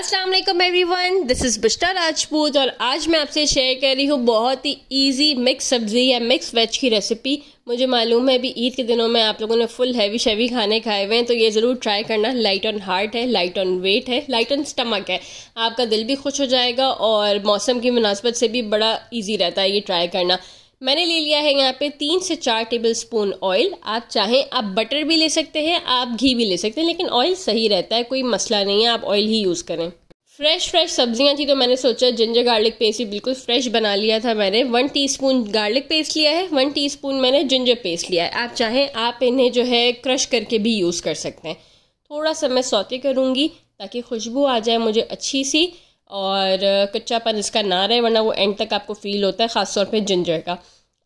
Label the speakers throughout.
Speaker 1: Aslam every one this is Bishta Rajput और आज मैं आपसे शेयर कर रही हूँ बहुत ही ईजी मिक्स सब्ज़ी या मिक्स वेज की रेसिपी मुझे मालूम है अभी ईद के दिनों में आप लोगों ने फुल हैवी शेवी खाने खाए हुए हैं तो ये ज़रूर ट्राई करना लाइट ऑन हार्ट है लाइट ऑन वेट है लाइट ऑन स्टमक है आपका दिल भी खुश हो जाएगा और मौसम की मुनासबत से भी बड़ा ईजी रहता है ये ट्राई करना मैंने ले लिया है यहाँ पे तीन से चार टेबल स्पून ऑयल आप चाहें आप बटर भी ले सकते हैं आप घी भी ले सकते हैं लेकिन ऑयल सही रहता है कोई मसला नहीं है आप ऑयल ही यूज़ करें फ्रेश फ्रेश सब्जियां थी तो मैंने सोचा जिंजर गार्लिक पेस्ट भी बिल्कुल फ्रेश बना लिया था मैंने वन टीस्पून गार्लिक पेस्ट लिया है वन टीस्पून मैंने जिंजर पेस्ट लिया है आप चाहें आप इन्हें जो है क्रश करके भी यूज़ कर सकते हैं थोड़ा सा मैं सौते करूँगी ताकि खुशबू आ जाए मुझे अच्छी सी और कच्चापन इसका ना रहे वरना वो एंड तक आपको फील होता है ख़ासतौर पर जिंजर का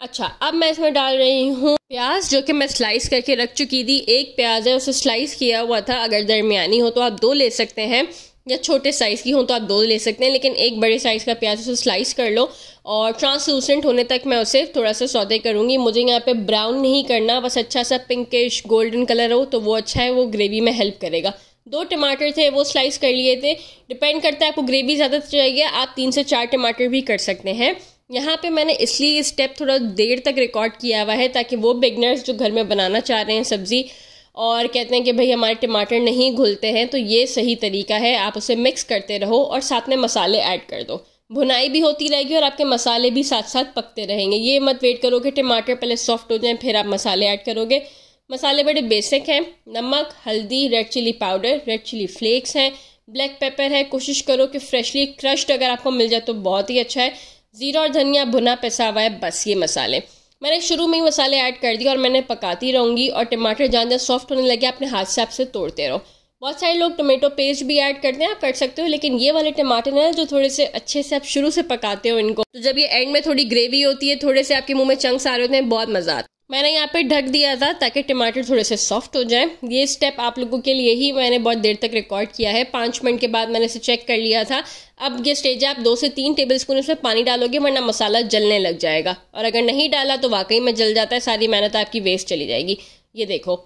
Speaker 1: अच्छा अब मैं इसमें डाल रही हूँ प्याज जो कि मैं स्लाइस करके रख चुकी थी एक प्याज है उसे स्लाइस किया हुआ था अगर दरमियानी हो तो आप दो ले सकते हैं या छोटे साइज़ की हो तो आप दो ले सकते हैं लेकिन एक बड़े साइज़ का प्याज उसे स्लाइस कर लो और ट्रांसलूसेंट होने तक मैं उसे थोड़ा सा सौदे करूँगी मुझे यहाँ पे ब्राउन नहीं करना बस अच्छा सा पिंकिश गोल्डन कलर हो तो वो अच्छा है वो ग्रेवी में हेल्प करेगा दो टमाटर थे वो स्लाइस कर लिए थे डिपेंड करता है आपको ग्रेवी ज़्यादा तो चाहिए आप तीन से चार टमाटर भी कर सकते हैं यहाँ पे मैंने इसलिए स्टेप थोड़ा देर तक रिकॉर्ड किया हुआ है ताकि वो बिगनर्स जो घर में बनाना चाह रहे हैं सब्ज़ी और कहते हैं कि भाई हमारे टमाटर नहीं घुलते हैं तो ये सही तरीका है आप उसे मिक्स करते रहो और साथ में मसाले ऐड कर दो भुनाई भी होती रहेगी और आपके मसाले भी साथ साथ पकते रहेंगे ये मत वेट करो कि टमाटर पहले सॉफ्ट हो जाएं फिर आप मसाले ऐड करोगे मसाले बड़े बेसिक हैं नमक हल्दी red chilli powder red chilli flakes हैं ब्लैक पेपर है कोशिश करो कि फ्रेशली क्रश्ड अगर आपको मिल जाए तो बहुत ही अच्छा है ज़ीरा और धनिया भुना पिसा हुआ है बस ये मसाले मैंने शुरू में ही मसाले ऐड कर दिए और मैंने पकाती रहूँगी और टमाटर जान जहाँ सॉफ्ट होने लगे अपने हाथ से आपसे तोड़ते रहो बहुत सारे लोग टोमेटो पेस्ट भी ऐड करते हैं आप कर सकते हो लेकिन ये वाले टमाटर हैं जो थोड़े से अच्छे से आप शुरू से पकाते हो इनको तो जब ये एंड में थोड़ी ग्रेवी होती है थोड़े से आपके मुंह में चंक्स आ रहे होते हैं बहुत मजा आता है मैंने यहाँ पे ढक दिया था ताकि टमाटर थोड़े से सॉफ्ट हो जाएं ये स्टेप आप लोगों के लिए ही मैंने बहुत देर तक रिकॉर्ड किया है पाँच मिनट के बाद मैंने इसे चेक कर लिया था अब ये स्टेज है आप दो से तीन टेबल स्पून इसमें पानी डालोगे वरना मसाला जलने लग जाएगा और अगर नहीं डाला तो वाकई में जल जाता है सारी मेहनत आपकी वेस्ट चली जाएगी ये देखो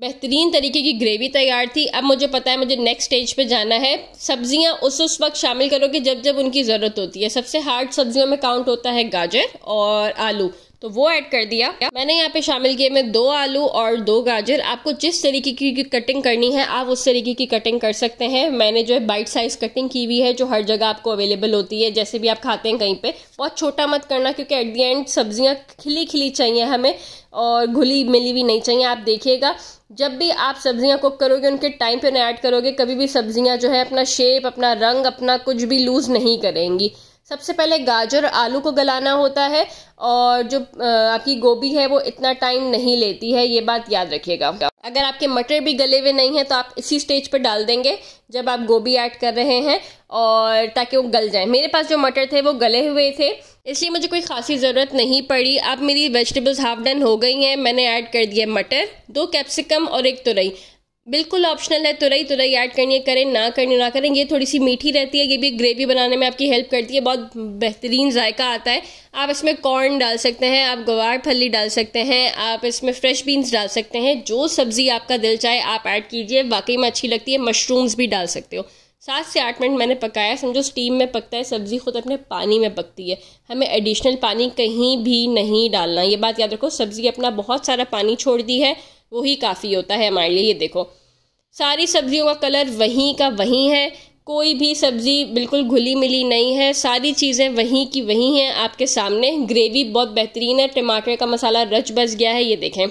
Speaker 1: बेहतरीन तरीके की ग्रेवी तैयार थी अब मुझे पता है मुझे नेक्स्ट स्टेज पे जाना है सब्जियां उस उस वक्त शामिल करोगे जब जब उनकी ज़रूरत होती है सबसे हार्ड सब्जियों में काउंट होता है गाजर और आलू तो वो ऐड कर दिया मैंने यहाँ पे शामिल किए में दो आलू और दो गाजर आपको जिस तरीके की कटिंग करनी है आप उस तरीके की कटिंग कर सकते हैं मैंने जो है बाइट साइज कटिंग की हुई है जो हर जगह आपको अवेलेबल होती है जैसे भी आप खाते हैं कहीं पे बहुत छोटा मत करना क्योंकि एट दी एंड सब्जियाँ खिली खिली चाहिए हमें और घुली मिली भी नहीं चाहिए आप देखिएगा जब भी आप सब्जियां कुक करोगे उनके टाइम पे ना ऐड करोगे कभी भी सब्जियां जो है अपना शेप अपना रंग अपना कुछ भी लूज़ नहीं करेंगी सबसे पहले गाजर आलू को गलाना होता है और जो आपकी गोभी है वो इतना टाइम नहीं लेती है ये बात याद रखिएगा अगर आपके मटर भी गले हुए नहीं है तो आप इसी स्टेज पर डाल देंगे जब आप गोभी ऐड कर रहे हैं और ताकि वो गल जाए मेरे पास जो मटर थे वो गले हुए थे इसलिए मुझे कोई खासी ज़रूरत नहीं पड़ी अब मेरी वेजिटेबल्स हाफ डन हो गई हैं मैंने ऐड कर दिया मटर दो कैप्सिकम और एक तुरई बिल्कुल ऑप्शनल है तुरई तुरई ऐड करनी है करें ना करनी ना करें ये थोड़ी सी मीठी रहती है ये भी ग्रेवी बनाने में आपकी हेल्प करती है बहुत बेहतरीन जायका आता है आप इसमें कॉर्न डाल सकते हैं आप गवार फली डाल सकते हैं आप इसमें फ्रेश बीन्स डाल सकते हैं जो सब्ज़ी आपका दिल चाहे आप ऐड कीजिए वाकई में अच्छी लगती है मशरूम्स भी डाल सकते हो सात से आठ मिनट मैंने पकाया समझो स्टीम में पकता है सब्ज़ी खुद अपने पानी में पकती है हमें एडिशनल पानी कहीं भी नहीं डालना ये बात याद रखो सब्ज़ी अपना बहुत सारा पानी छोड़ दी है वही काफ़ी होता है हमारे लिए ये देखो सारी सब्जियों का कलर वहीं का वहीं है कोई भी सब्ज़ी बिल्कुल घुली मिली नहीं है सारी चीज़ें वहीं की वहीं हैं आपके सामने ग्रेवी बहुत बेहतरीन है टमाटर का मसाला रच बच गया है ये देखें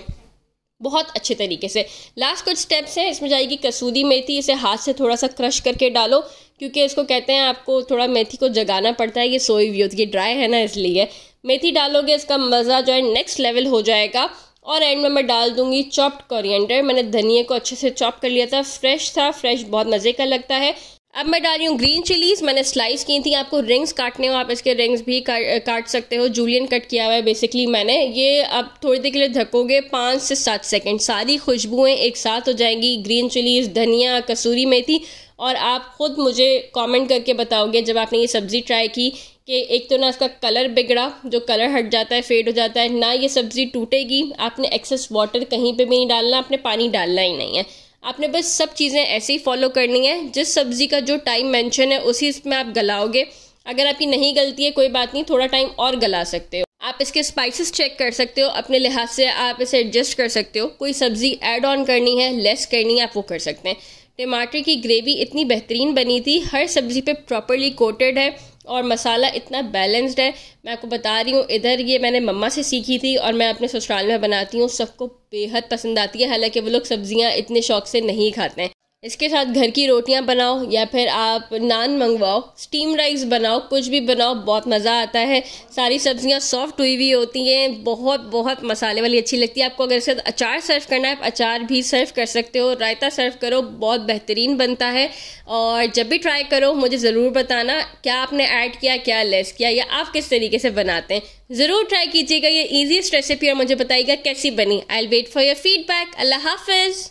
Speaker 1: बहुत अच्छे तरीके से लास्ट कुछ स्टेप्स हैं इसमें जाएगी कसूरी मेथी इसे हाथ से थोड़ा सा क्रश करके डालो क्योंकि इसको कहते हैं आपको थोड़ा मेथी को जगाना पड़ता है ये सोई हुई होती है ड्राई है ना इसलिए मेथी डालोगे इसका मज़ा जो है नेक्स्ट लेवल हो जाएगा और एंड में मैं डाल दूंगी चॉप्ड कोरिएंडर मैंने धनिया को अच्छे से चॉप कर लिया था फ्रेश था फ्रेश बहुत मज़े का लगता है अब मैं डाल रही हूँ ग्रीन चिलीज मैंने स्लाइस की थी आपको रिंग्स काटने हो आप इसके रिंग्स भी का, काट सकते हो जूलियन कट किया हुआ है बेसिकली मैंने ये अब थोड़ी देर के लिए ढकोगे पाँच से सात सेकंड सारी खुशबुएं एक साथ हो जाएंगी ग्रीन चिलीज धनिया कसूरी मेथी और आप खुद मुझे कमेंट करके बताओगे जब आपने ये सब्ज़ी ट्राई की कि एक तो ना इसका कलर बिगड़ा जो कलर हट जाता है फेड हो जाता है ना ये सब्ज़ी टूटेगी आपने एक्सेस वाटर कहीं पे भी नहीं डालना आपने पानी डालना ही नहीं है आपने बस सब चीज़ें ऐसे ही फॉलो करनी है जिस सब्ज़ी का जो टाइम मेंशन है उसी में आप गलाओगे अगर आपकी नहीं गलती है कोई बात नहीं थोड़ा टाइम और गला सकते हो आप इसके स्पाइसेस चेक कर सकते हो अपने लिहाज से आप इसे एडजस्ट कर सकते हो कोई सब्ज़ी ऐड ऑन करनी है लेस करनी है आप वो कर सकते हैं टमाटर की ग्रेवी इतनी बेहतरीन बनी थी हर सब्ज़ी पे प्रॉपरली कोटेड है और मसाला इतना बैलेंस्ड है मैं आपको बता रही हूँ इधर ये मैंने मम्मा से सीखी थी और मैं अपने ससुराल में बनाती हूँ सबको बेहद पसंद आती है हालांकि वो लोग सब्ज़ियाँ इतने शौक से नहीं खाते हैं इसके साथ घर की रोटियां बनाओ या फिर आप नान मंगवाओ स्टीम राइस बनाओ कुछ भी बनाओ बहुत मज़ा आता है सारी सब्जियां सॉफ्ट हुई हुई होती हैं बहुत बहुत मसाले वाली अच्छी लगती है आपको अगर इसके अचार सर्व करना है आप अचार भी सर्व कर सकते हो रायता सर्व करो बहुत बेहतरीन बनता है और जब भी ट्राई करो मुझे ज़रूर बताना क्या आपने ऐड किया क्या लेस किया या आप किस तरीके से बनाते हैं ज़रूर ट्राई कीजिएगा ये ईजीएस्ट रेसिपी और मुझे बताइएगा कैसी बनी I wait for your feedback अल्लाह हाफिज़